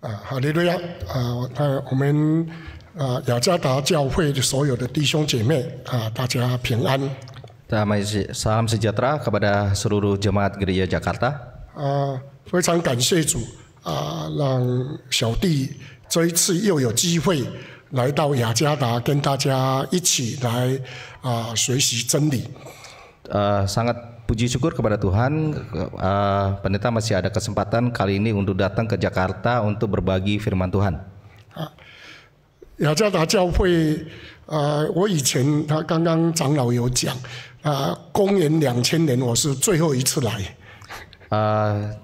啊，哈利路亚！啊，我们啊雅加达教会的所有的弟兄姐妹啊，大家平安。大麦斯，萨姆斯·杰特拉，kepada seluruh jemaat gereja Jakarta。啊，非常感谢主啊，让小弟这一次又有机会来到雅加达，跟大家一起来啊学习真理。呃，三个。Puji syukur kepada Tuhan, uh, pendeta masih ada kesempatan kali ini untuk datang ke Jakarta untuk berbagi firman Tuhan. Uh,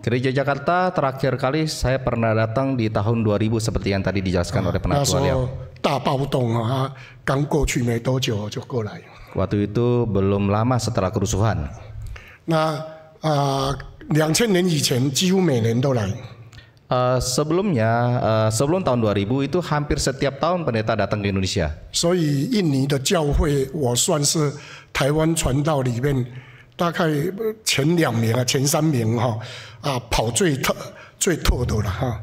gereja Jakarta terakhir kali saya pernah datang di tahun 2000 seperti yang tadi dijelaskan ah, oleh penatua Waktu itu belum lama setelah kerusuhan. 那啊，兩千年以前幾乎每年都來。誒，之前誒，之前年二零零零年，幾乎每年都有。所以印尼的教會，我算是台灣傳道裡面大概前兩名啊，前三名哈，啊跑最特。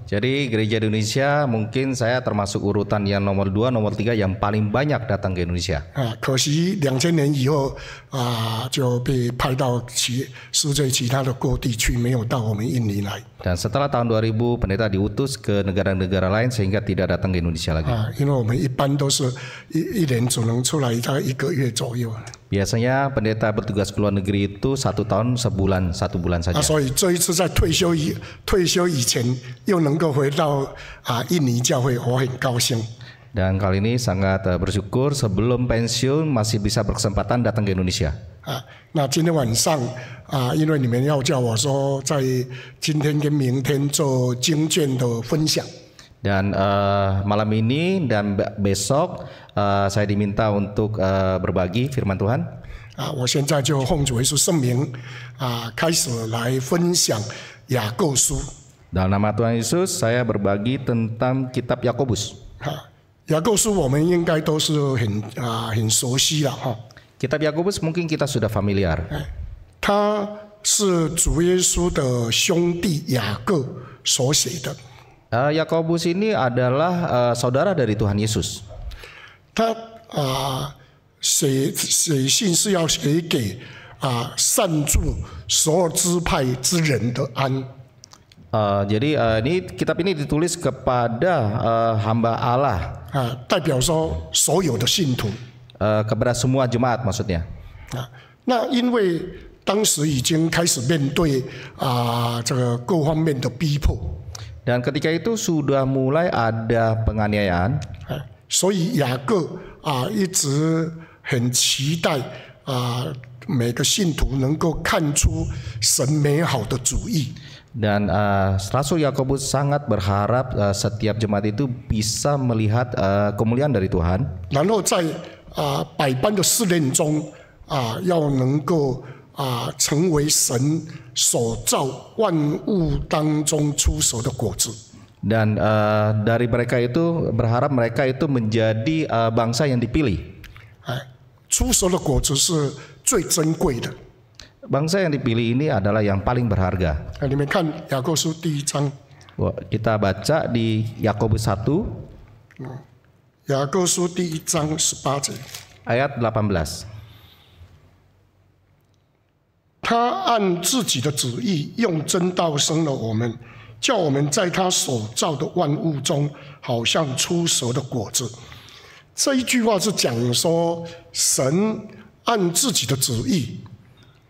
Jadi gereja Indonesia mungkin saya termasuk urutan yang nomor dua, nomor tiga yang paling banyak datang ke Indonesia. Ah, setelah tahun 2000 pendeta diutus ke negara-negara lain sehingga tidak datang ke Indonesia lagi. Biasanya pendeta bertugas ke luar negeri itu satu tahun sebulan satu bulan saja. Ah, Dan kali ini sangat bersyukur sebelum pensiun masih bisa berkesempatan datang ke Indonesia. Nah, dan uh, malam ini dan besok uh, saya diminta untuk uh, berbagi firman Tuhan. Ah, Dalam nama Tuhan Yesus, saya berbagi tentang Kitab Yakobus. Kitab Yakobus mungkin kita sudah familiar. 他是主耶稣的兄弟雅各所写的。Uh, Yakobus ini adalah uh, saudara dari Tuhan Yesus. 他啊，写写信是要写给啊善助所有支派之人的安。Uh, eh, jadi uh, ini kitab ini ditulis kepada uh, hamba Allah. Uh, 代表说所有的信徒。Uh, kepada semua jemaat maksudnya. Uh, 那因为当时已经开始面对啊、呃、这个各方面的逼迫。dan ketika itu sudah mulai ada penganiayaan. Eh, dan uh, eh, Rasul Yakobus sangat berharap uh, setiap jemaat itu bisa melihat uh, kemuliaan dari Tuhan. 然后在啊、呃、百般的试炼中啊、呃，要能够啊、呃，成为神所造万物当中出手的果子。Dan uh, eh, dari mereka itu berharap mereka itu menjadi uh, bangsa yang dipilih. 哎，出手的果子是最珍贵的。Bangsa yang dipilih ini adalah yang paling berharga. Yakobus Kita baca di Yakobus 1. Yakobus 1 ayat 18. 他按自己的旨意用真道生了我们，叫我们在他所造的万物中，好像出熟的果子。这一句话是讲说神按自己的旨意，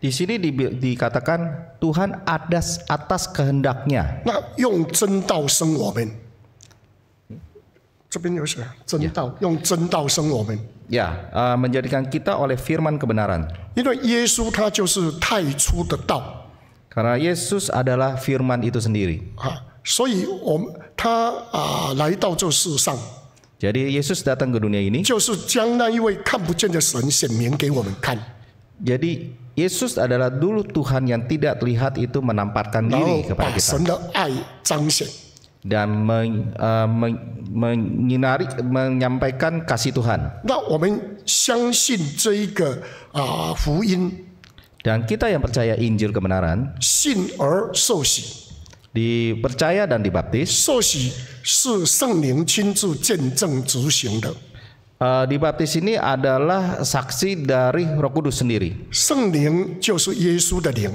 你先来，你别，你给他干。Tuhan atas atas kehendaknya。那用真道生我们。这边有谁？真道。用真道生我们。Ya, menjadikan kita oleh firman kebenaran。因为耶稣他就是太初的道。Karena Yesus adalah firman itu sendiri. 啊，所以我们他啊来到这世上。Jadi Yesus datang ke dunia ini. 就是将那一位看不见的神显明给我们看。Jadi Yesus adalah dulu Tuhan yang tidak terlihat itu menampakkan diri kepada kita dan men, uh, eh, men, menyinari menyampaikan kasih Tuhan. Dan kita yang percaya Injil kebenaran. Dipercaya dan dibaptis. Uh, dibaptis ini adalah saksi dari Roh Kudus sendiri. 圣灵就是耶稣的灵。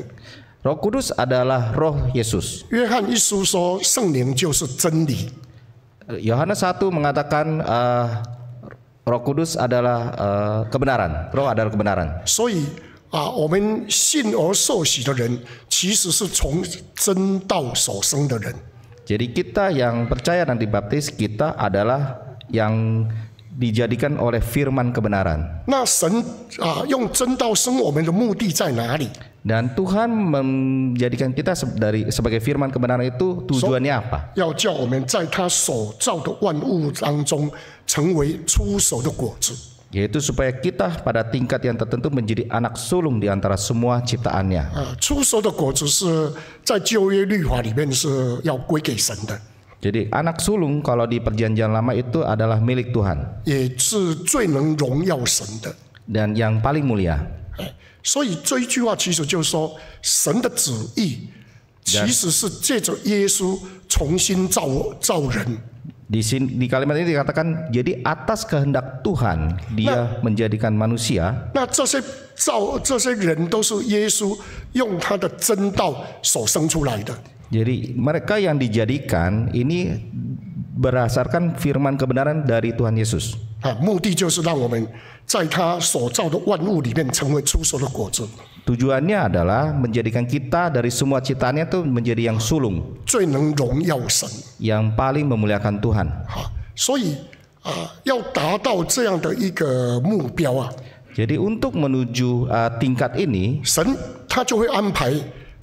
Roh Kudus adalah roh Yesus. Yohanes 1 mengatakan uh, Roh Kudus adalah uh, kebenaran. Roh adalah kebenaran. Ah, Jadi kita yang percaya dan dibaptis kita adalah yang dijadikan oleh firman kebenaran. Dan Tuhan menjadikan kita dari sebagai firman kebenaran itu tujuannya apa? yaitu supaya kita pada tingkat yang tertentu menjadi anak sulung di antara semua ciptaannya. Uh, jadi anak sulung kalau di perjanjian lama itu adalah milik Tuhan. Dan yang paling mulia. Dan, di, sini, di kalimat ini dikatakan jadi atas kehendak Tuhan dia nah, menjadikan manusia. Nah, 这些造这些人都是耶稣用他的真道所生出来的。jadi mereka yang dijadikan ini berdasarkan firman kebenaran dari Tuhan Yesus. Tujuannya adalah menjadikan kita dari semua ciptaannya itu menjadi yang sulung. Yang paling memuliakan Tuhan. Jadi untuk menuju tingkat ini, 神他就会安排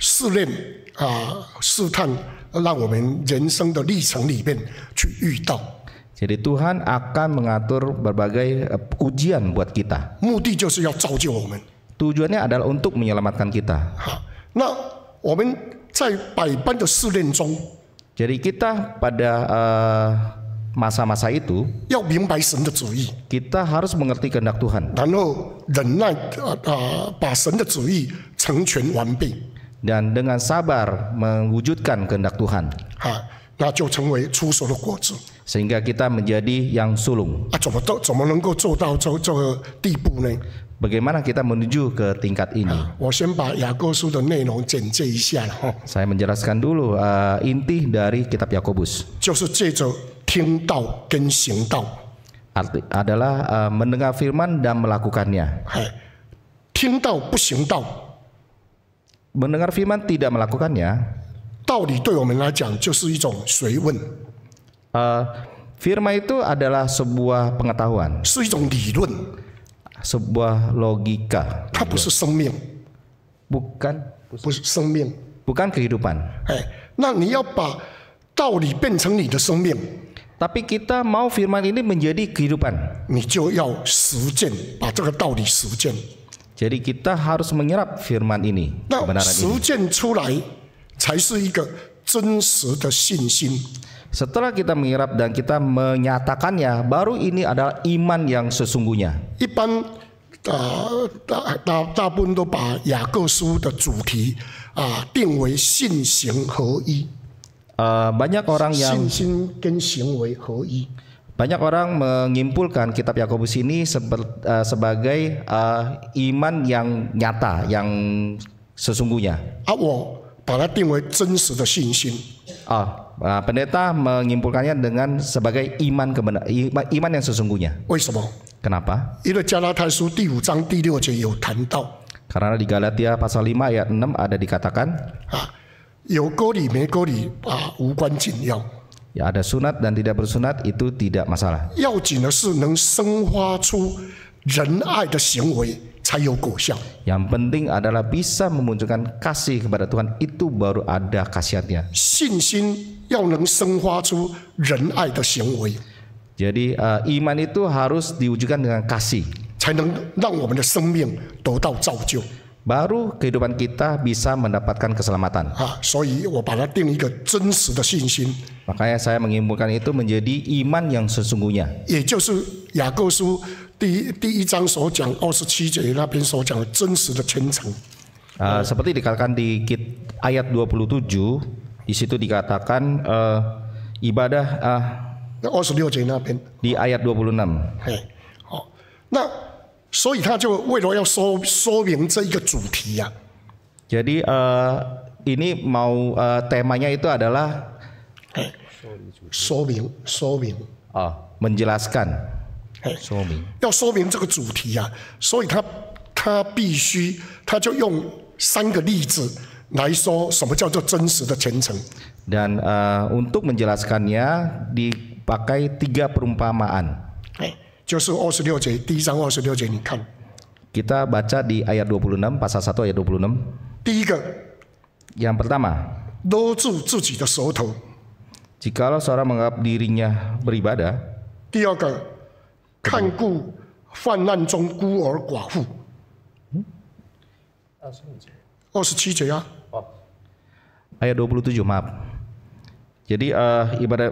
试炼。啊试探，让我们人生的历程里面去遇到。Jadi Tuhan akan mengatur berbagai eh, ujian buat kita. Tujuannya adalah untuk menyelamatkan kita. Jadi kita pada eh, masa-masa itu kita harus mengerti kehendak Tuhan dan dengan sabar mewujudkan kehendak Tuhan. Sehingga kita menjadi yang sulung. Bagaimana kita menuju ke tingkat ini? Saya menjelaskan dulu ah, inti dari kitab Yakobus. adalah ah, mendengar firman dan melakukannya mendengar firman tidak melakukannya, uh, firman itu adalah sebuah pengetahuan, Sebuah logika, bukan, bukan kehidupan. Tapi kita mau firman ini menjadi kehidupan. 你就要实践，把这个道理实践。jadi kita harus menyerap firman ini, kebenaran ini. Setelah kita menyerap dan kita menyatakannya, baru ini adalah iman yang sesungguhnya. banyak orang yang banyak orang mengimpulkan kitab Yakobus ini seber, uh, eh, sebagai uh, iman yang nyata, yang sesungguhnya. Ah, uh, pendeta mengimpulkannya dengan sebagai iman kebenar, iman yang sesungguhnya. Kenapa? Karena di Galatia pasal 5 ayat 6 ada dikatakan. 有沟里没沟里啊，无关紧要。Ah, Ya ada sunat dan tidak bersunat itu tidak masalah. Yang penting adalah bisa memunculkan kasih kepada Tuhan itu baru ada khasiatnya. Jadi uh, eh, iman itu harus diwujudkan dengan kasih. 才能让我们的生命得到造就。baru kehidupan kita bisa mendapatkan keselamatan. Makanya saya mengimbulkan itu menjadi iman yang sesungguhnya. seperti dikatakan di ayat 27, di situ dikatakan uh, ibadah uh, di ayat 26. Hey. Oh. Nah, 所以他就为了要说说明这一个主题呀。jadi, eh, ini mau temanya itu adalah, eh, 说明说明。ah, menjelaskan, eh, 说明要说明这个主题呀。所以他他必须他就用三个例子来说什么叫做真实的虔诚。dan, eh, untuk menjelaskannya dipakai tiga perumpamaan, eh. 就是二十六节第一章二十六节，你看。Kita baca di ayat 26 pasal 1 ayat 26. Tiga. Yang pertama, Jika seorang menganggap dirinya beribadah. Tiga. Kanku Ayat 27 maaf. Jadi uh, eh, ibadah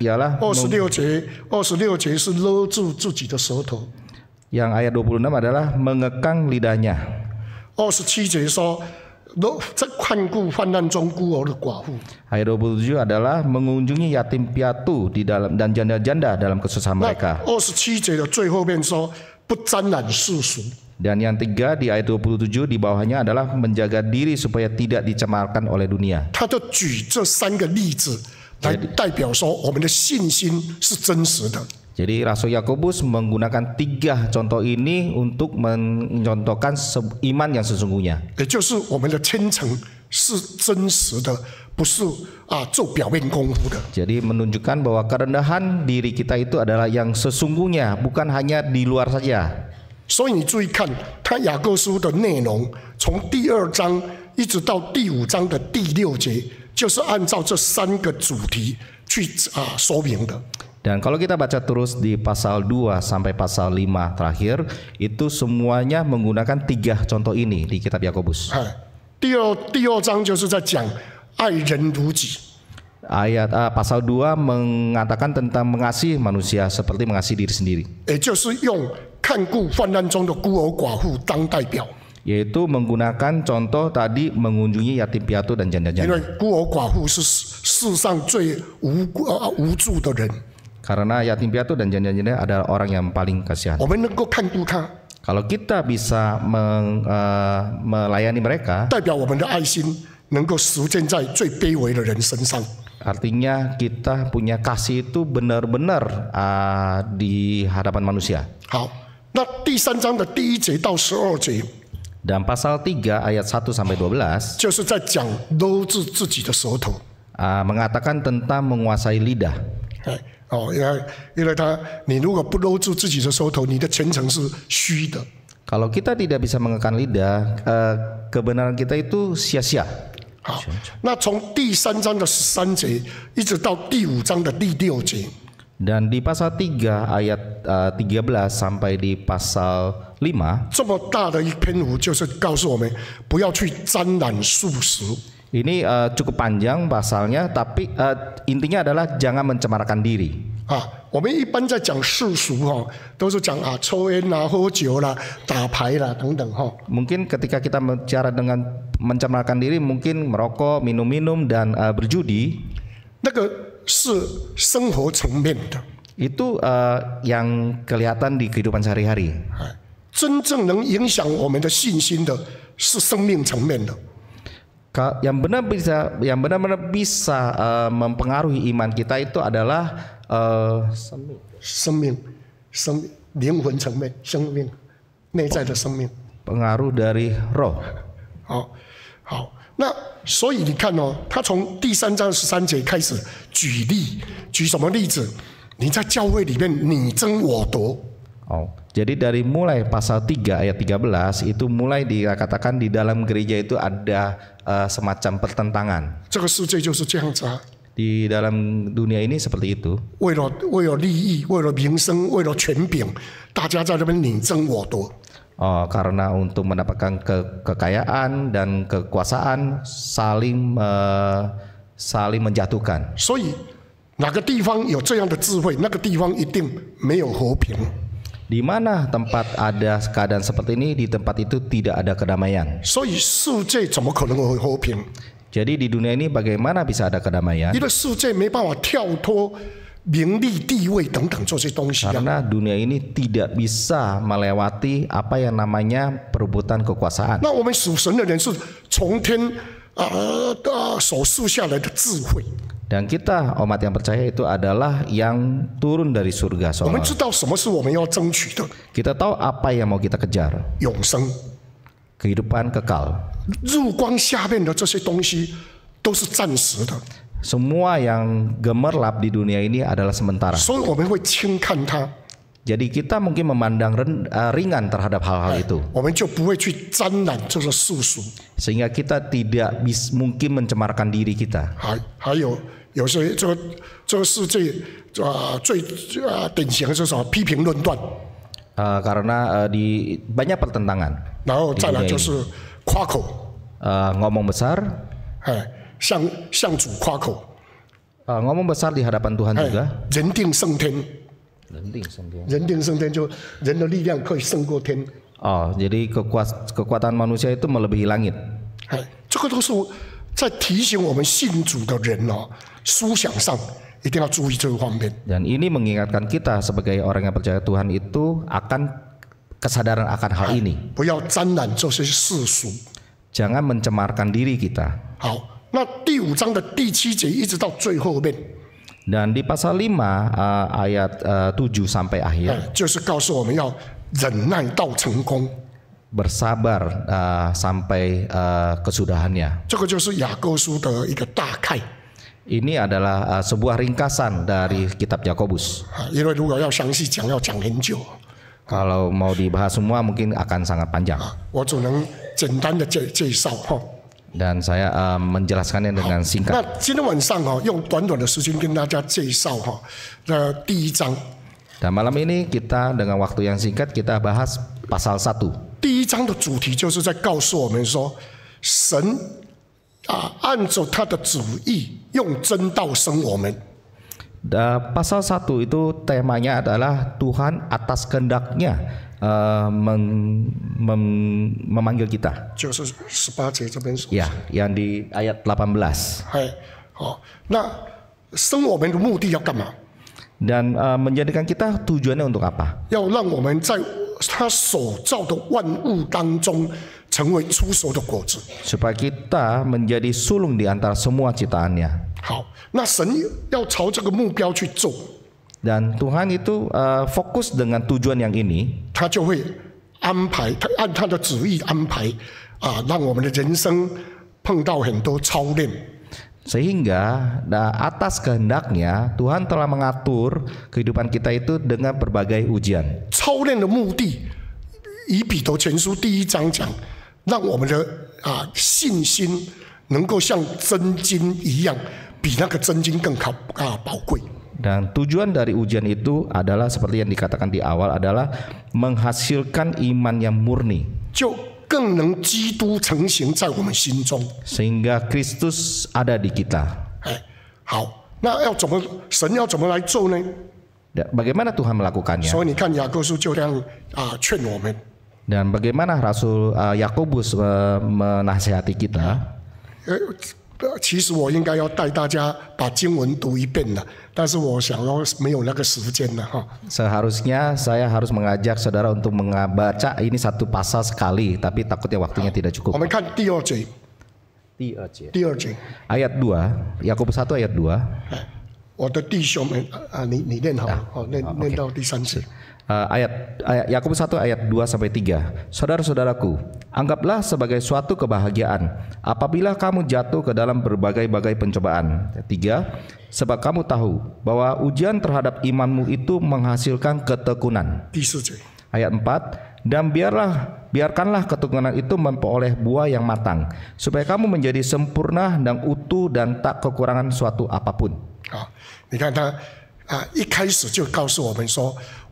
ialah 二十六节，二十六节是勒住自己的舌头。Yang ayat 26 adalah mengekang lidahnya. ayat 27 adalah mengunjungi yatim piatu di dalam dan janda-janda dalam kesusahan nah, mereka. Dan yang tiga di ayat 27 di bawahnya adalah menjaga diri supaya tidak dicemarkan oleh dunia. 他就举这三个例子。jadi Rasul Yakobus menggunakan tiga contoh ini untuk mencontohkan iman yang sesungguhnya. Jadi menunjukkan bahwa kerendahan diri kita itu adalah yang sesungguhnya, bukan hanya di luar saja. 所以你注意看，他雅各书的内容，从第二章一直到第五章的第六节。就是按照这三个主题去啊说明的。Dan kalau kita baca terus di pasal 2 sampai pasal 5 terakhir, itu semuanya menggunakan tiga contoh ini di kitab Yakobus. Ayat uh, ah, pasal 2 mengatakan tentang mengasihi manusia seperti mengasihi diri sendiri yaitu menggunakan contoh tadi mengunjungi yatim piatu dan janda-janda. Karena yatim piatu dan janda-janda adalah orang yang paling kasihan. Kalau kita bisa meng, uh, melayani mereka, artinya kita punya kasih itu benar-benar uh, di hadapan manusia. 好，那第三章的第一节到十二节。dan pasal 3 ayat 1 sampai 12 uh, mengatakan tentang menguasai lidah. Oh, Kalau kita tidak bisa mengekan lidah, uh, kebenaran kita itu sia-sia. 好，那从第三章的十三节一直到第五章的第六节。Ah, dan di pasal 3 ayat uh, eh, 13 sampai di pasal 5. Ini uh, cukup panjang pasalnya tapi uh, intinya adalah jangan mencemarkan diri. 啊，我们一般在讲世俗哈、哦，都是讲啊抽烟啦、喝酒啦、打牌啦等等哈、哦。Mungkin ketika kita bicara dengan mencemarkan diri mungkin merokok, minum-minum dan uh, berjudi. 是生活层面的。itu yang kelihatan di kehidupan sehari-hari. 真正能影响我们的信心的是生命层面的。yang benar-benar yang benar-benar bisa mempengaruhi iman kita itu adalah 生命生命生命灵魂层面生命内在的生命。pengaruh dari roh. 好好。那所以你看哦，他从第三章十三节开始举例，举什么例子？你在教会里面你争我夺。哦，jadi dari mulai pasal tiga ayat tiga belas itu mulai dikatakan di dalam gereja itu ada semacam pertentangan。这个世界就是这样子啊。di dalam dunia ini seperti itu。为了为了利益，为了名声，为了权柄，大家在这边你争我夺。uh, karena untuk mendapatkan ke kekayaan dan kekuasaan saling uh, saling menjatuhkan. di mana tempat ada keadaan seperti ini, di tempat itu tidak ada kedamaian. Jadi di dunia ini bagaimana bisa ada kedamaian? 因为世界没办法跳脱。名利地位等等这些东西。Karena dunia ini tidak bisa melewati apa yang namanya perebutan kekuasaan. kita umat yang percaya itu adalah yang turun dari surga. Soalnya. Kita tahu apa yang mau kita kejar. Kehidupan kekal. 日光下面的这些东西都是暂时的。semua yang gemerlap di dunia ini adalah sementara. Jadi kita mungkin memandang eh, ringan terhadap hal-hal eh, itu. Sehingga kita tidak mungkin mencemarkan diri kita. Uh, karena uh, di banyak pertentangan. uh, ngomong besar. 向向主夸口。Uh, ngomong besar di hadapan Tuhan juga. jadi kekuat, kekuatan manusia itu melebihi langit. 哎，这个都是在提醒我们信主的人哦，思想上一定要注意这个方面。Dan ini mengingatkan kita sebagai orang yang percaya Tuhan itu akan kesadaran akan hal ini. 不要沾染这些世俗。Jangan mencemarkan diri kita. 那第五章的第七节一直到最后面。Dan di pasal 5 uh, ayat uh, 7 sampai akhir. Eh, 就是告诉我们要忍耐到成功。bersabar uh, sampai uh, kesudahannya. Ini adalah uh, sebuah ringkasan dari kitab Yakobus. Kalau mau dibahas semua mungkin akan sangat panjang dan saya uh, ehm, menjelaskannya dengan singkat. Nah, jadi malam ini kita dengan waktu yang singkat kita bahas pasal 1. 第一章的主题就是在告诉我们说，神啊，按照他的旨意用真道生我们。Da, pasal 1 itu temanya adalah Tuhan atas kendaknya。uh, eh, mem, mem, memanggil kita. Ya, yang di ayat 18. Hai, oh. nah, ah. Dan uh, menjadikan kita tujuannya untuk apa? Ya, Supaya kita menjadi sulung di antara semua ciptaannya. 好，那神要朝这个目标去做。dan dengan Tuhan tujuan itu uh, ini，fokus 他就会安排，他按他的旨意安排，啊，让我们的人生碰到很多操练，sehingga atas kehendaknya Tuhan telah mengatur kehidupan kita itu dengan berbagai ujian。操练的目的，以彼得前书第一章讲，让我们的啊信心能够像真金一样，比那个真金更靠啊宝贵。Dan tujuan dari ujian itu adalah seperti yang dikatakan di awal adalah menghasilkan iman yang murni. Sehingga Kristus ada di kita. Bagaimana Tuhan melakukannya? Dan bagaimana Rasul ah, Yakobus eh, menasihati kita? 其实我应该要带大家把经文读一遍的，但是我想要没有那个时间了哈。Seharusnya saya harus mengajak saudara untuk membaca ini satu pasal sekali, tapi takutnya waktunya tidak cukup. 我们看第二节。第二节。第二节。Ayat dua, Yakobus satu ayat dua uh, ayat, ayat Yakobus 1 ayat 2 sampai 3. Saudara-saudaraku, anggaplah sebagai suatu kebahagiaan apabila kamu jatuh ke dalam berbagai-bagai pencobaan. tiga, Sebab kamu tahu bahwa ujian terhadap imanmu itu menghasilkan ketekunan. Ayat 4 dan biarlah biarkanlah ketekunan itu memperoleh buah yang matang supaya kamu menjadi sempurna dan utuh dan tak kekurangan suatu apapun. 啊，你看他啊，一开始就告诉我们说，ah,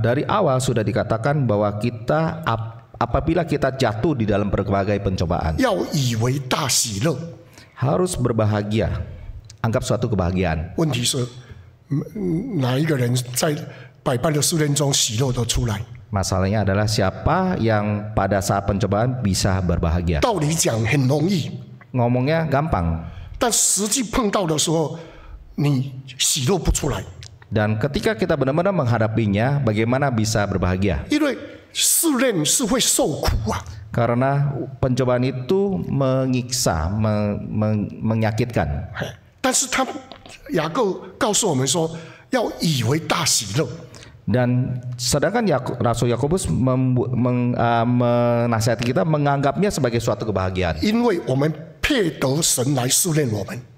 dari awal sudah dikatakan bahwa kita ap, apabila kita jatuh di dalam berbagai pencobaan, harus berbahagia, anggap suatu kebahagiaan. Masalahnya adalah siapa yang pada saat pencobaan bisa berbahagia. ngomongnya gampang. 但实际碰到的时候。你喜乐不出来。Dan ketika kita benar-benar menghadapinya, bagaimana bisa berbahagia? Karena pencobaan itu menyiksa, meng, meng, menyakitkan. Dan sedangkan Rasul Yakobus meng, uh, menasihati kita menganggapnya sebagai suatu kebahagiaan. 因为我们配得神来试炼我们。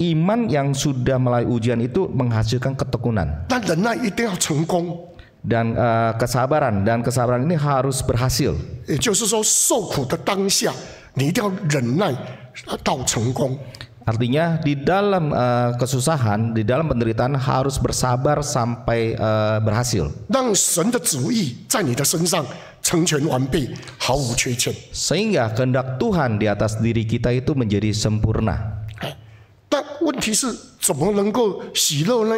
iman yang sudah melalui ujian itu menghasilkan ketekunan. Dan uh, kesabaran dan kesabaran ini harus berhasil. Eh, Artinya di dalam uh, kesusahan, di dalam penderitaan harus bersabar sampai uh, berhasil. Sehingga kehendak Tuhan di atas diri kita itu menjadi sempurna. 但问题是，怎么能够喜乐呢？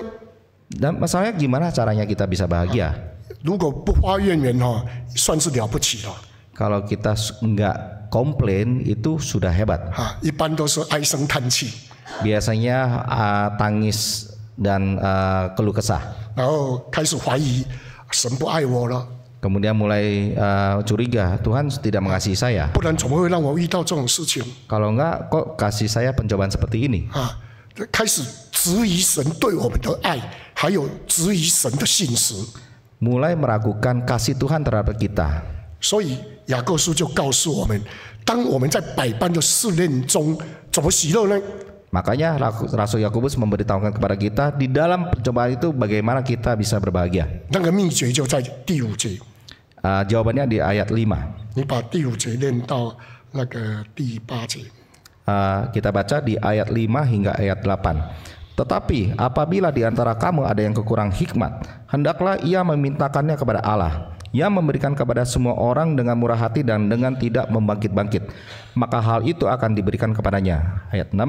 那，masanya gimana caranya kita bisa bahagia？如果不发怨言哦，算是了不起了。Kalau kita nggak komplain itu sudah hebat。哈，一般都是唉声叹气。Biasanya tangis dan kelu h kesah。然后开始怀疑，神不爱我了。kemudian mulai uh, curiga Tuhan tidak mengasihi saya. Kalau enggak kok kasih saya pencobaan seperti ini. Ah, meragukan kasih Tuhan terhadap kita. 所以雅各书就告诉我们，当我们在百般的试炼中，怎么喜乐呢？Makanya Rasul Yakobus memberitahukan kepada kita di dalam percobaan itu bagaimana kita bisa berbahagia. Uh, jawabannya di ayat 5. kita baca di ayat 5 hingga ayat 8. Tetapi apabila di antara kamu ada yang kekurang hikmat, hendaklah ia memintakannya kepada Allah Ia memberikan kepada semua orang dengan murah hati dan dengan tidak membangkit-bangkit. Maka hal itu akan diberikan kepadanya. Ayat 6.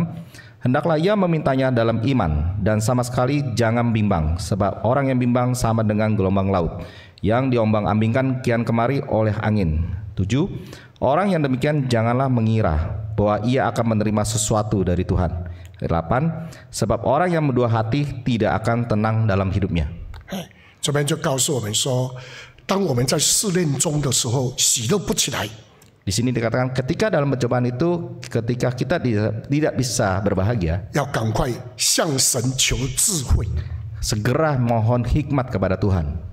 Hendaklah ia memintanya dalam iman dan sama sekali jangan bimbang sebab orang yang bimbang sama dengan gelombang laut yang diombang-ambingkan kian kemari oleh angin. 7. Orang yang demikian janganlah mengira bahwa ia akan menerima sesuatu dari Tuhan. 8. Sebab orang yang berdua hati tidak akan tenang dalam hidupnya. Di sini dikatakan ketika dalam pencobaan itu ketika kita tidak bisa berbahagia. Segera mohon hikmat kepada Tuhan.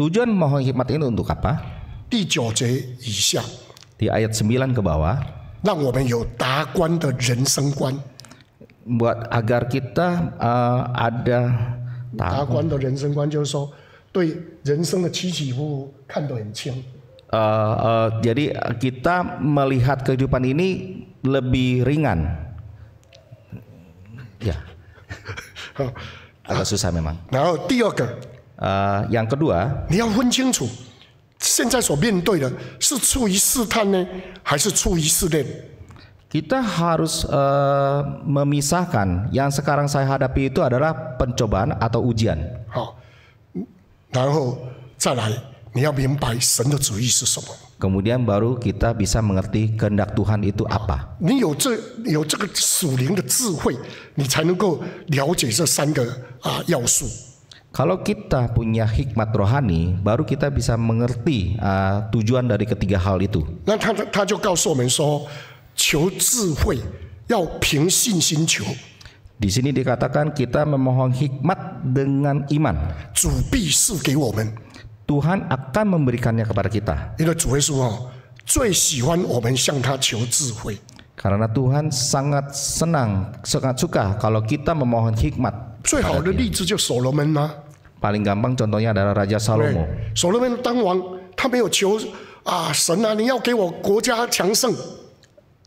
Tujuan mohon hikmat ini untuk apa? Di ayat 9 ke bawah，让我们有达观的人生观。buat agar kita uh, ada 达观的人生观，就是说对人生的起起伏伏看得很清。Uh, uh, eh, jadi kita melihat kehidupan ini lebih ringan. Ya. agak susah memang. 然后第二个，呃，yang kedua 你要分清楚，现在所面对的是出于试探呢，还是出于试炼？kita harus eh, memisahkan yang sekarang saya hadapi itu adalah pencobaan atau ujian. 好，然后再来，你要明白神的主意是什么。kemudian baru kita bisa mengerti kehendak Tuhan itu apa. Kalau kita punya hikmat rohani, baru kita bisa mengerti uh, tujuan dari ketiga hal itu. Di sini dikatakan kita memohon hikmat dengan iman. 主必赐给我们。Tuhan akan memberikannya kepada kita. Karena Tuhan sangat senang, sangat suka kalau kita memohon hikmat. Paling gampang contohnya adalah Raja Salomo.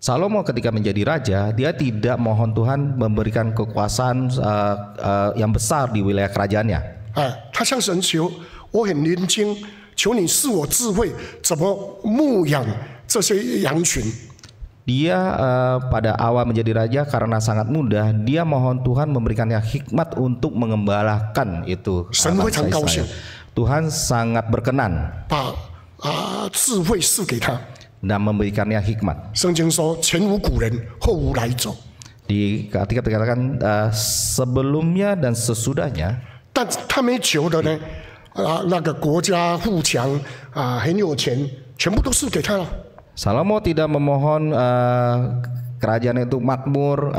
Salomo ketika menjadi raja, dia tidak mohon Tuhan memberikan kekuasaan uh, uh, yang besar di wilayah kerajaannya. Ah, 我很年轻，求你赐我智慧，怎么牧养这些羊群。Dia uh, eh, pada awal menjadi raja karena sangat muda, dia mohon Tuhan memberikannya hikmat untuk mengembalakan itu. Tuhan sangat berkenan. Dan memberikannya hikmat. Di ketika dikatakan uh, sebelumnya dan sesudahnya. 但他没求的呢？啊，那个国家富强啊，很有钱，全部都是给他了。Salomo tidak memohon kerajaan u t u makmur,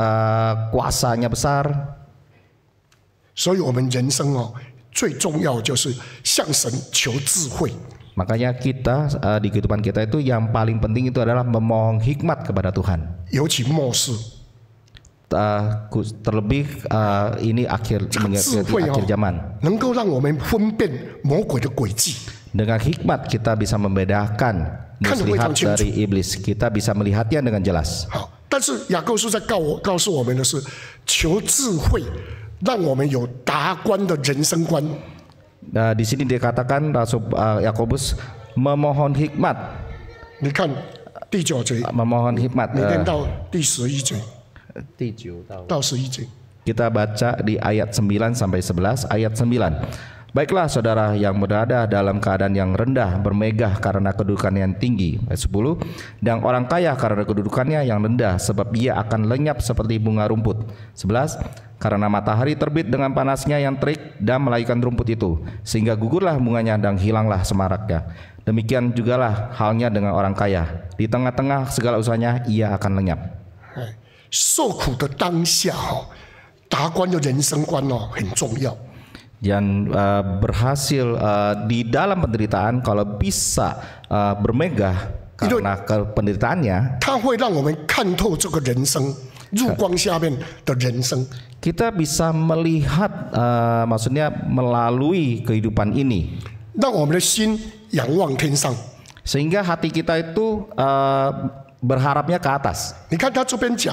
kuasanya besar。所以 Makanya kita di k e h i d u p a n kita itu yang paling penting itu adalah memohon hikmat kepada Tuhan。尤其末世。uh, uh, terlebih ah, ini akhir ya. akhir zaman. Dengan hikmat kita bisa membedakan kan muslihat dari iblis. Kita bisa melihatnya dengan jelas. Nah, di sini dikatakan Rasul uh, Yakobus memohon hikmat. Kan, memohon hikmat. Uh, kita baca di ayat 9 sampai 11 ayat 9. Baiklah saudara yang berada dalam keadaan yang rendah bermegah karena kedudukan yang tinggi ayat 10 dan orang kaya karena kedudukannya yang rendah sebab ia akan lenyap seperti bunga rumput 11 karena matahari terbit dengan panasnya yang terik dan melayukan rumput itu sehingga gugurlah bunganya dan hilanglah semaraknya demikian jugalah halnya dengan orang kaya di tengah-tengah segala usahanya ia akan lenyap 受苦的当下哦，达观的人生观哦很重要。yang uh, berhasil uh, di dalam penderitaan kalau bisa uh, bermegah karena ke Kita bisa melihat, uh, maksudnya melalui kehidupan ini. Sehingga hati kita itu uh, berharapnya ke atas. 你看他这边讲。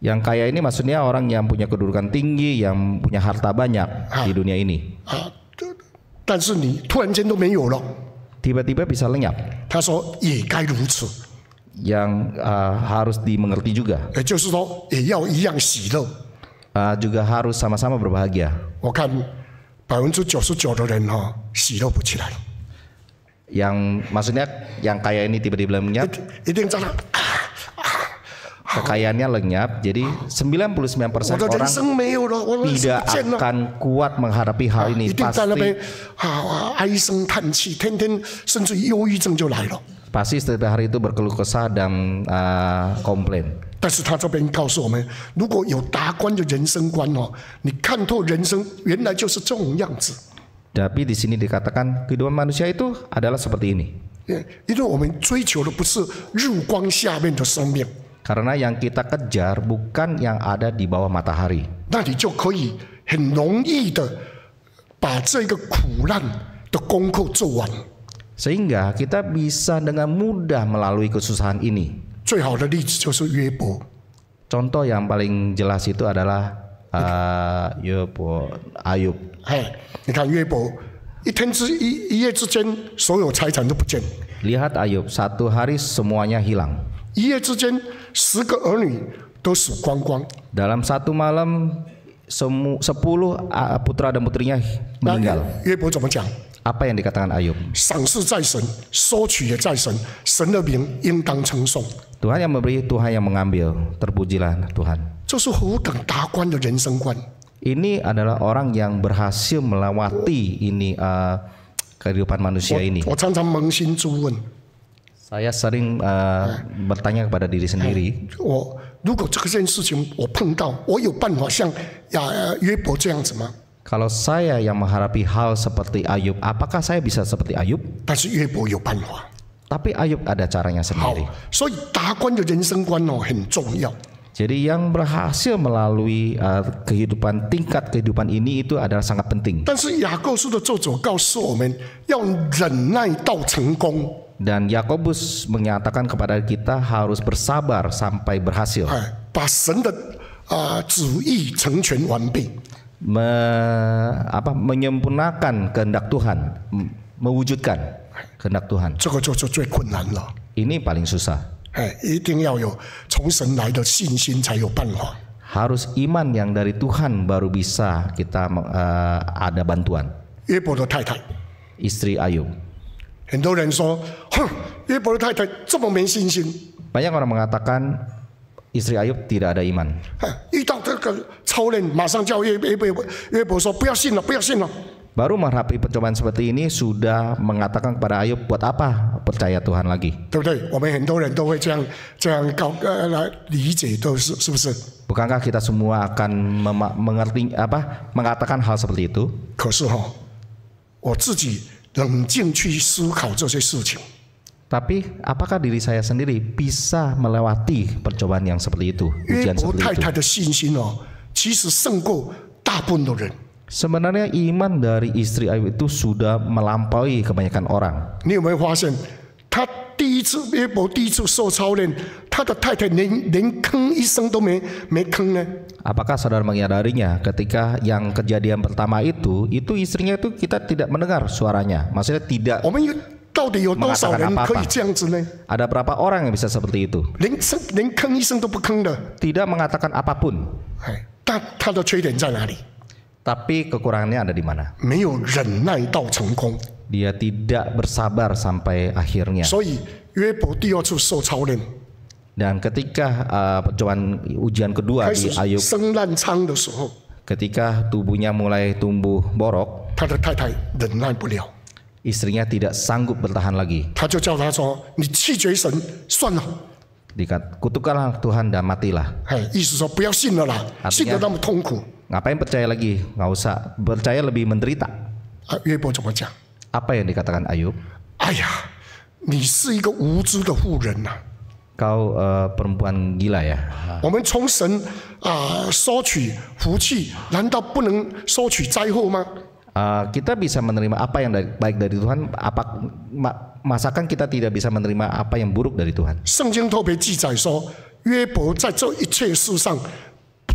Yang kaya ini maksudnya orang yang punya kedudukan tinggi, yang punya harta banyak ha. Ah. di dunia ini. Ah, tiba-tiba bisa lenyap. Yang uh, ah, harus dimengerti juga. Uh, juga harus sama-sama berbahagia. Yang maksudnya yang kaya ini tiba-tiba lenyap kekayaannya oh. lenyap. Jadi 99% orang tidak akan nah. kuat menghadapi hal ah, ini pasti. Pasti setiap hari itu berkeluh kesah dan uh, komplain. 但是他这边告诉我们，如果有达观的人生观哦，你看透人生原来就是这种样子。Tapi kan di sini dikatakan kehidupan manusia itu adalah seperti ini. Ya, karena yang kita kejar bukan yang ada di bawah matahari. Sehingga kita bisa dengan mudah melalui kesusahan ini. Contoh yang paling jelas itu adalah uh, Ayub. Lihat Ayub, satu hari semuanya hilang. 一夜之间十个儿女都死光光。Dalam satu malam semu, sepuluh putra dan putrinya meninggal. Nah, Apa yang dikatakan Ayub? Tuhan yang memberi, Tuhan yang mengambil. Terpujilah Tuhan. Ini adalah orang yang berhasil melewati ini uh, kehidupan manusia ini. Saya sering uh, uh, bertanya kepada diri sendiri. Ah. Oh, 如果这件事情我碰到，我有办法像亚约伯这样子吗？Kalau saya yang menghadapi hal seperti Ayub, apakah saya bisa seperti Ayub? Tapi Ayub ada caranya sendiri. Jadi yang berhasil melalui uh, kehidupan tingkat kehidupan ini itu adalah sangat penting. 但是雅各书的作者告诉我们要忍耐到成功，dan Yakobus menyatakan kepada kita harus bersabar sampai berhasil. Ah, me, apa, menyempurnakan kehendak Tuhan, mewujudkan kehendak Tuhan. Ini paling susah. Harus iman yang dari Tuhan baru bisa kita uh, ada bantuan. Istri Ayub. 很多人说，哼，约伯的太太这么没信心。Banyak orang mengatakan istri Ayub tidak ada iman. menghadapi pencobaan seperti ini sudah mengatakan kepada Ayub buat apa percaya Tuhan lagi? Bukankah kita semua akan mengerti apa mengatakan hal seperti itu? 可是哈，我自己冷静去思考这些事情。Tapi apakah diri saya sendiri bisa melewati percobaan yang seperti itu? Ujian seperti itu. Sebenarnya iman dari istri Ayub itu sudah melampaui kebanyakan orang. 你有没有发现第一次约伯第一次受操练，他的太太连连吭一声都没没吭呢。Apakah saudara menyadarinya ketika yang kejadian pertama itu, itu istrinya itu kita tidak mendengar suaranya, maksudnya tidak. Ada berapa orang yang bisa seperti itu? Tidak mengatakan apapun. Tapi kekurangannya ada di mana dia tidak bersabar sampai akhirnya. Dan ketika uh, ujian kedua di Ayub, ketika tubuhnya mulai tumbuh borok, istrinya tidak sanggup bertahan lagi. Dikat, Tuhan dan matilah. Artinya, ngapain percaya lagi? Nggak usah percaya lebih menderita. Ah, apa yang dikatakan Ayub? 哎呀，你是一个无知的妇人呐！kau perempuan gila ya？我们从神啊收取福气，难道不能收取灾祸吗？啊，kita bisa menerima apa yang baik dari Tuhan，a p a k a masakan kita tidak bisa menerima apa yang buruk dari Tuhan？圣经特别记载说，约伯在这一切事上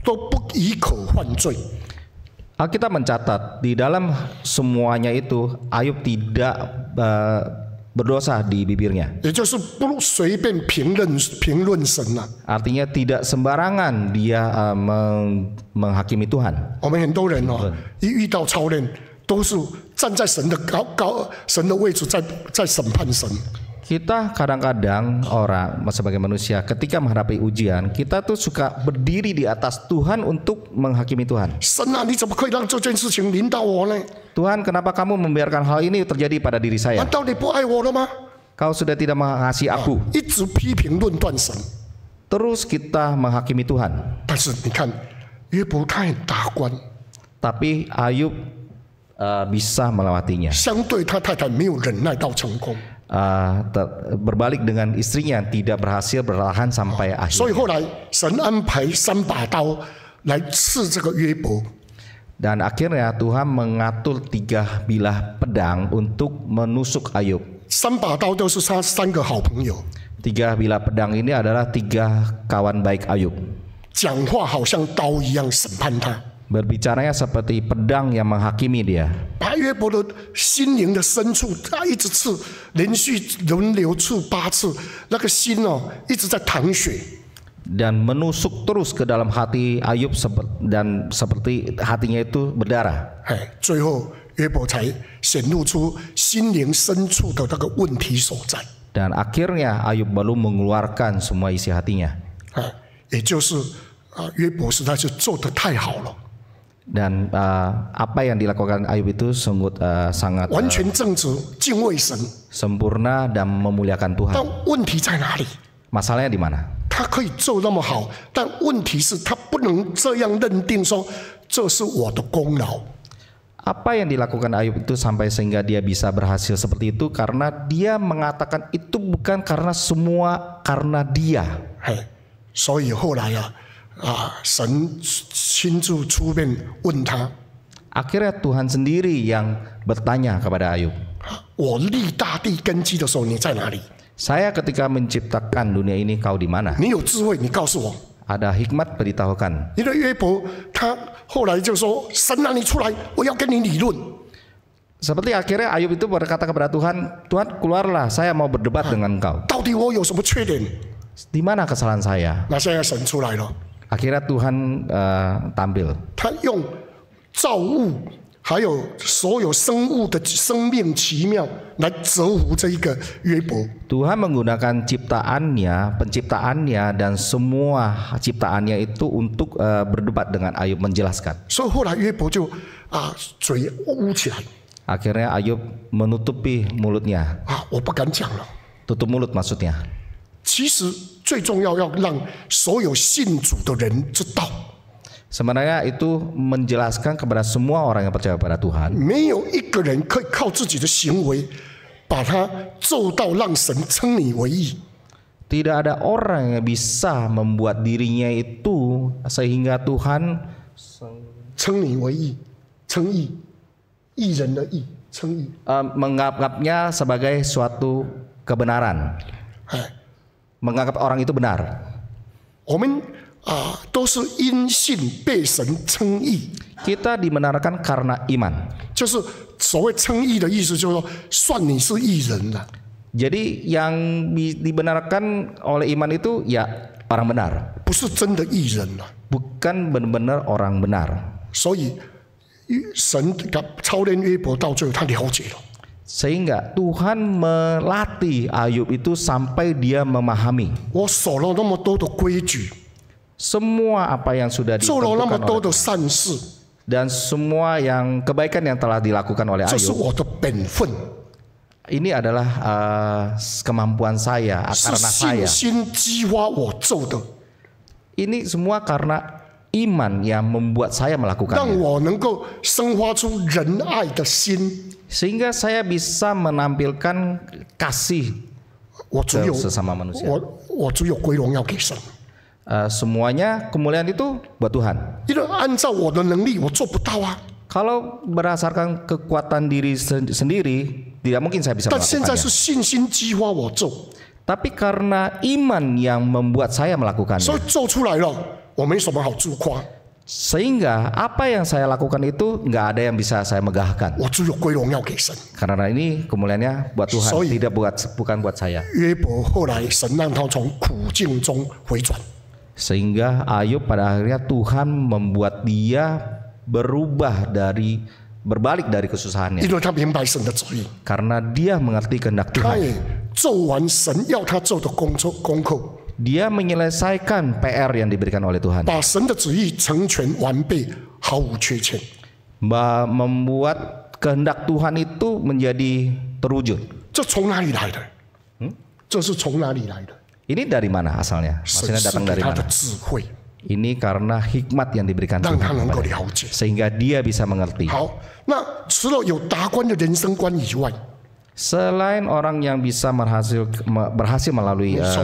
都不以口犯罪。Alkitab mencatat di dalam semuanya itu Ayub tidak uh, berdosa di bibirnya. Artinya tidak sembarangan dia uh, meng menghakimi Tuhan. Tuhan kita kadang-kadang orang sebagai manusia ketika menghadapi ujian kita tuh suka berdiri di atas Tuhan untuk menghakimi Tuhan. Tuhan, kenapa kamu membiarkan hal ini terjadi pada diri saya? Kau sudah tidak mengasihi aku. Terus kita menghakimi Tuhan. Tapi Ayub uh, bisa melewatinya uh, berbalik dengan istrinya tidak berhasil berlahan sampai ah, akhir. Dan akhirnya Tuhan mengatur tiga bilah pedang untuk menusuk Ayub. Tiga bilah pedang ini adalah tiga kawan baik Ayub berbicaranya seperti pedang yang menghakimi dia. Dan menusuk terus ke dalam hati Ayub dan seperti hatinya itu berdarah. Eh, dan akhirnya Ayub baru mengeluarkan semua isi hatinya. Hey, dan uh, apa yang dilakukan Ayub itu sungguh uh, sangat uh, eh, sempurna dan memuliakan Tuhan. Masalahnya di mana? Apa yang dilakukan Ayub itu sampai sehingga dia bisa berhasil seperti itu karena dia mengatakan itu bukan karena semua karena dia. Hey, 所以后来啊。啊，神亲自出面问他。Akhirnya ah, Tuhan sendiri yang bertanya kepada Ayub. Ah, saya ketika menciptakan dunia ini kau di mana? 你有智慧，你告诉我。Ada hikmat beritahukan. Seperti akhirnya Ayub itu berkata kepada Tuhan, Tuhan keluarlah, saya mau berdebat ah, dengan kau. Di mana kesalahan saya? Nah, Akhirnya Tuhan uh, tampil. Tuhan menggunakan ciptaannya, penciptaannya dan semua ciptaannya itu untuk uh, berdebat dengan Ayub menjelaskan. akhirnya Ayub menutupi mulutnya. Tutup mulut maksudnya. 其实最重要要让所有信主的人知道。Sebenarnya itu menjelaskan kepada semua orang yang percaya pada Tuhan. 没有一个人可以靠自己的行为把它做到让神称你为义。Tidak ada orang yang bisa membuat dirinya itu sehingga Tuhan 称你为义，称义，义人的义，称义。Uh, menganggapnya sebagai suatu kebenaran. Eh, menganggap orang itu benar. Ah, Kita dimenarkan karena iman. Jadi yang dibenarkan oleh iman itu ya orang benar. Bukan benar-benar orang benar sehingga Tuhan melatih Ayub itu sampai dia memahami. Semua apa yang sudah ditentukan oleh dan semua yang kebaikan yang telah dilakukan oleh Ayub. Ini adalah uh, kemampuan saya karena saya. Ini semua karena iman yang membuat saya melakukannya sehingga saya bisa menampilkan kasih sesama manusia. Uh, semuanya kemuliaan itu buat Tuhan. Kalau berdasarkan kekuatan diri sen sendiri, tidak mungkin saya bisa melakukannya. Tapi karena iman yang membuat saya melakukannya. Sehingga apa yang saya lakukan itu nggak ada yang bisa saya megahkan. Karena ini kemuliaannya buat Tuhan, tidak buat bukan buat saya. Sehingga Ayub pada akhirnya Tuhan membuat dia berubah dari berbalik dari kesusahannya. Karena dia mengerti kehendak Tuhan dia menyelesaikan PR yang diberikan oleh Tuhan. Membuat kehendak Tuhan itu menjadi terwujud. Ini dari mana asalnya? Maksudnya datang dari mana? Ini karena hikmat yang diberikan Tuhan kepada sehingga dia bisa mengerti. 好，那除了有达观的人生观以外，Selain orang yang bisa berhasil berhasil melalui uh,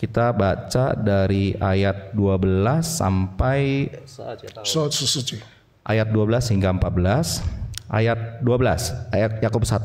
kita baca dari ayat 12 sampai ayat 12 hingga 14 ayat 12 ayat Yakobus 1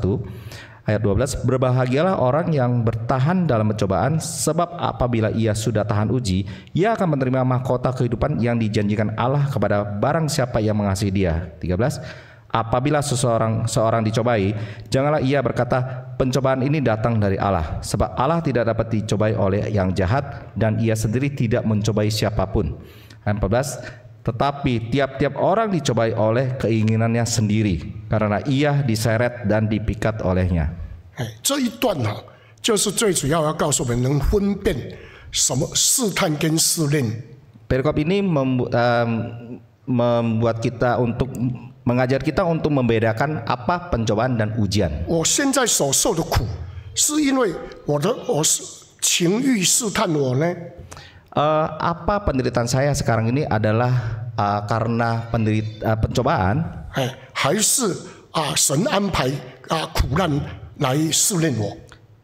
ayat 12 berbahagialah orang yang bertahan dalam pencobaan sebab apabila ia sudah tahan uji ia akan menerima mahkota kehidupan yang dijanjikan Allah kepada barang siapa yang mengasihi dia 13 apabila seseorang seorang dicobai, janganlah ia berkata, pencobaan ini datang dari Allah, sebab Allah tidak dapat dicobai oleh yang jahat dan ia sendiri tidak mencobai siapapun. Ayat 14, tetapi tiap-tiap orang dicobai oleh keinginannya sendiri, karena ia diseret dan dipikat olehnya. Perikop ini membu um, membuat kita untuk mengajar kita untuk membedakan apa pencobaan dan ujian. Uh, apa penderitaan saya sekarang ini adalah uh, karena penderita uh, eh, pencobaan?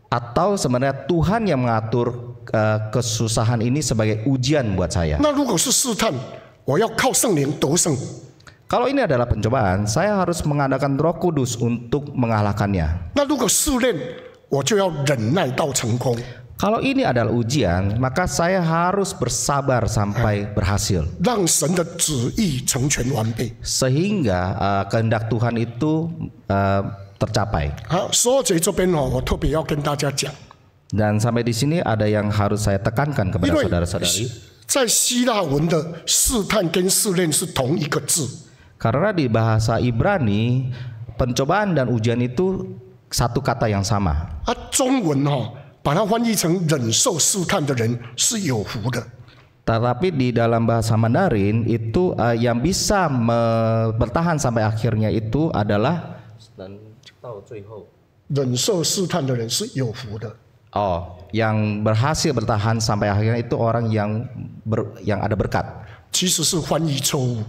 Atau sebenarnya Tuhan yang mengatur uh, kesusahan ini sebagai ujian buat saya. 那如果是试探，我要靠圣灵得胜。kalau ini adalah pencobaan, saya harus mengadakan Roh Kudus untuk mengalahkannya. Nah, Kalau ini adalah ujian, maka saya harus bersabar sampai berhasil. Sehingga uh, kehendak Tuhan itu uh, tercapai. Dan sampai di sini ada yang harus saya tekankan kepada saudara-saudari. Karena di bahasa Ibrani pencobaan dan ujian itu satu kata yang sama. Ah, oh. Tetapi di dalam bahasa Mandarin itu uh, yang bisa me- bertahan sampai akhirnya itu adalah Oh, yang berhasil bertahan sampai akhirnya itu orang yang ber, yang ada berkat. 其实是翻译错误。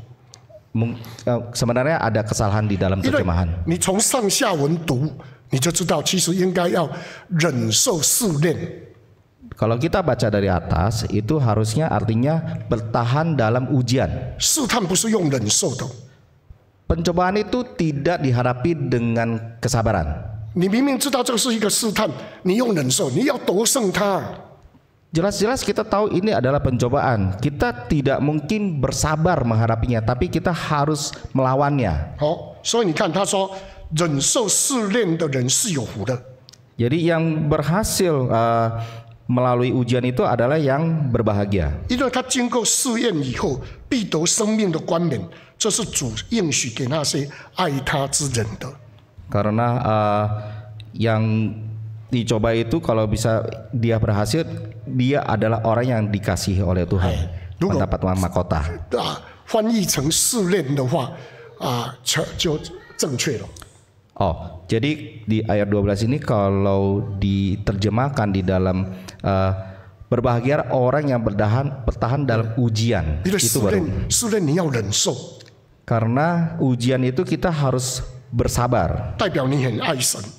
Eh, sebenarnya ada kesalahan di dalam terjemahan. Kalau kita baca dari atas, itu harusnya artinya bertahan dalam ujian. Pencobaan itu tidak dihadapi dengan kesabaran. 你明明知道这是一个试探，你用忍受，你要得胜它。Jelas-jelas kita tahu ini adalah pencobaan. Kita tidak mungkin bersabar menghadapinya, tapi kita harus melawannya. Oh, so Jadi yang berhasil uh, melalui ujian itu adalah yang berbahagia. Karena uh, yang dicoba itu kalau bisa dia berhasil dia adalah orang yang dikasihi oleh Tuhan mendapat mahkota. Oh, jadi di ayat 12 ini kalau diterjemahkan di dalam uh, berbahagia orang yang bertahan bertahan dalam eh, ujian itu baru. Karena ujian itu kita harus bersabar. 代表你很爱神。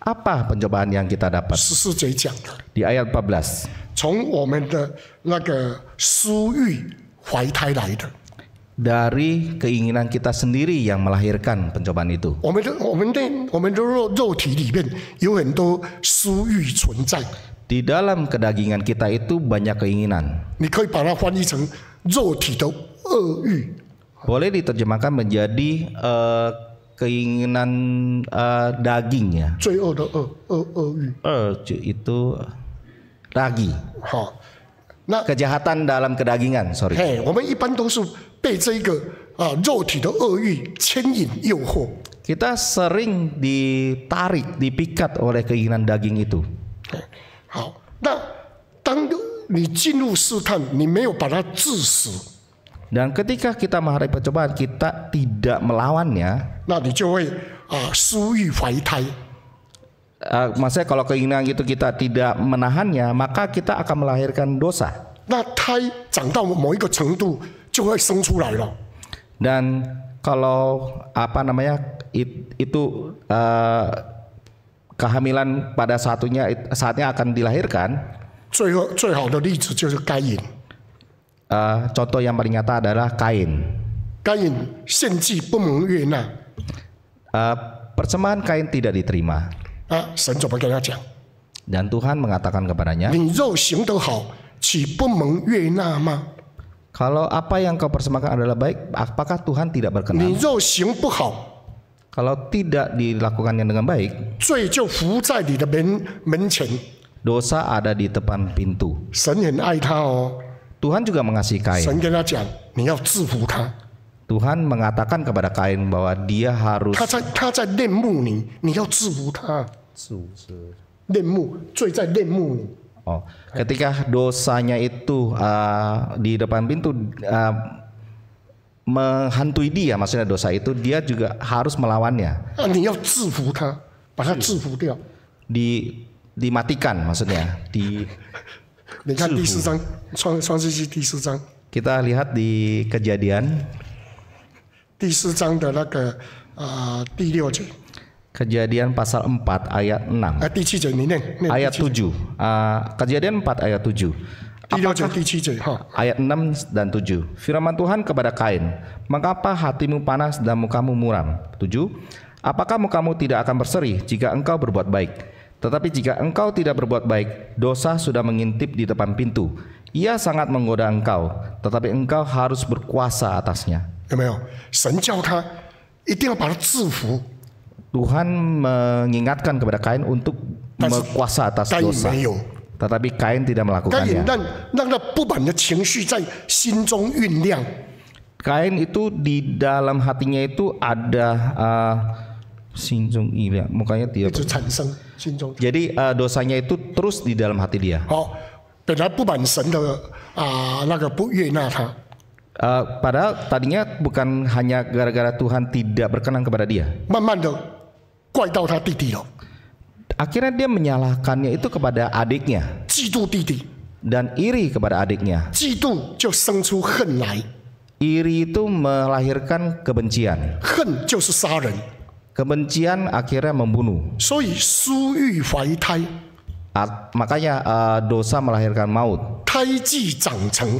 Apa pencobaan yang kita dapat? Di ayat 14, Dari keinginan kita sendiri yang melahirkan pencobaan itu. Di dalam kedagingan kita itu banyak keinginan. Boleh diterjemahkan menjadi uh, keinginan uh, daging ya. Cuy, oh, oh, oh, oh, oh, oh. itu ragi. Eh, ha. Nah, kejahatan dalam kedagingan, sorry. Hei, kita sering ditarik, dipikat oleh keinginan daging itu. Hei, 好，那当你进入试探，你没有把它致死。dan ketika kita menghadapi percobaan, kita tidak melawannya. Nah, uh, maksudnya kalau keinginan itu kita tidak menahannya, maka kita akan melahirkan dosa. Nah, Dan kalau apa namanya it, itu uh, kehamilan pada satunya saatnya akan dilahirkan. 最后最好的例子就是该隐。uh, contoh yang paling nyata adalah Kain. Kain, senji pemeng uh, eh, Persembahan Kain tidak diterima. Ah, Dan Tuhan mengatakan kepadanya, kalau apa yang kau persembahkan adalah baik, apakah Tuhan tidak berkenan? Kalau tidak dilakukannya dengan baik, dosa ada di depan pintu. Tuhan juga mengasihi Kain. Tuhan mengatakan kepada Kain bahwa dia harus Oh, ketika dosanya itu uh, di depan pintu uh, menghantui dia, maksudnya dosa itu dia juga harus melawannya. Di dimatikan maksudnya, di 你看第四章，创创世纪第四章。Kita lihat di Kejadian. 第四章的那个啊、呃、第六节。Kejadian pasal 4 ayat 6. ayat 7. Uh, kejadian 4 ayat 7. Apakah, ayat 6 dan 7. Firman Tuhan kepada Kain, "Mengapa hatimu panas dan mukamu muram?" 7. Apakah mukamu tidak akan berseri jika engkau berbuat baik? Tetapi jika engkau tidak berbuat baik, dosa sudah mengintip di depan pintu. Ia sangat menggoda engkau, tetapi engkau harus berkuasa atasnya. Tuhan mengingatkan kepada Kain untuk berkuasa atas dosa. Tetapi Kain tidak melakukannya. Kain itu di dalam hatinya itu ada uh, Sinjung iya mukanya dia Jadi uh, dosanya itu terus di dalam hati dia. Oh, uh, padahal tadinya bukan hanya gara-gara Tuhan tidak berkenan kepada dia. Akhirnya dia menyalahkannya itu kepada adiknya. Dan iri kepada adiknya. Iri itu melahirkan kebencian. 恨就是杀人。Kebencian akhirnya membunuh. So, tai. At, makanya uh, dosa melahirkan maut. Tai ji zang cheng.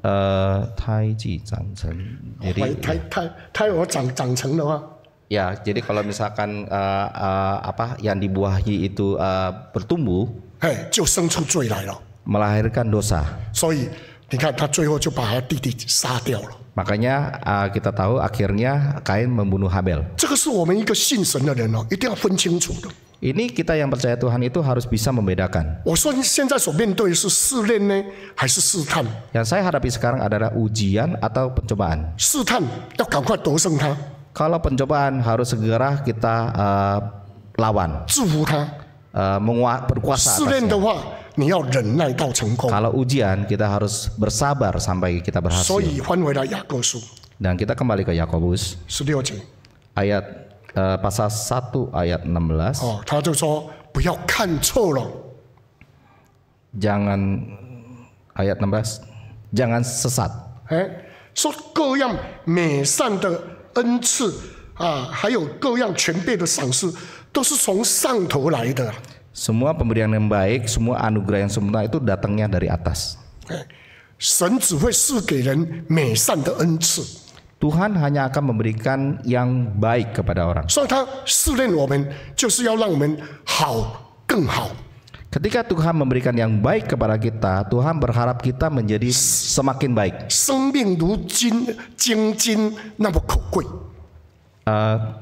Uh, tai ji zang cheng. Jadi tai tai tai wo zang zang cheng de Ya, jadi kalau misalkan uh, uh, apa yang dibuahi itu uh, bertumbuh, hey, melahirkan dosa. So, 所以你看他最后就把他弟弟杀掉了。Makanya uh, kita tahu akhirnya Kain membunuh Habel. Ini kita yang percaya Tuhan itu harus bisa membedakan. Yang saya hadapi sekarang adalah ujian atau pencobaan. Kalau pencobaan harus segera kita uh, lawan. Uh, menguat, berkuasa atasnya. 你要忍耐到成功。Kalau ujian kita harus bersabar sampai kita berhasil. s 以翻回来雅各书。Dan kita kembali ke Yakobus. 十六经。Ayat pasal satu ayat enam belas。哦，他就说不要看错了。Jangan ayat enam belas, jangan sesat。哎，说各样美善的恩赐啊，还有各样全备的赏赐，都是从上头来的。Semua pemberian yang baik, semua anugerah yang sempurna itu datangnya dari atas. Tuhan hanya akan memberikan yang baik kepada orang. Ketika Tuhan memberikan yang baik kepada kita, Tuhan berharap kita menjadi semakin baik. Uh,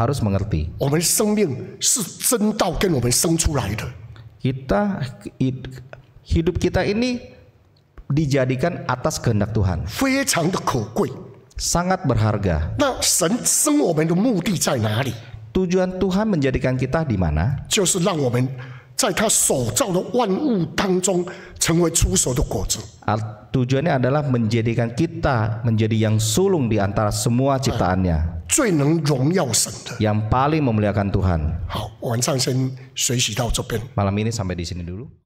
harus mengerti. Kita hidup kita ini dijadikan atas kehendak Tuhan. Sangat berharga. Tujuan Tuhan menjadikan kita di mana? Art tujuannya adalah menjadikan kita menjadi yang sulung di antara semua ciptaannya. Yang paling memuliakan Tuhan. Malam ini sampai di sini dulu.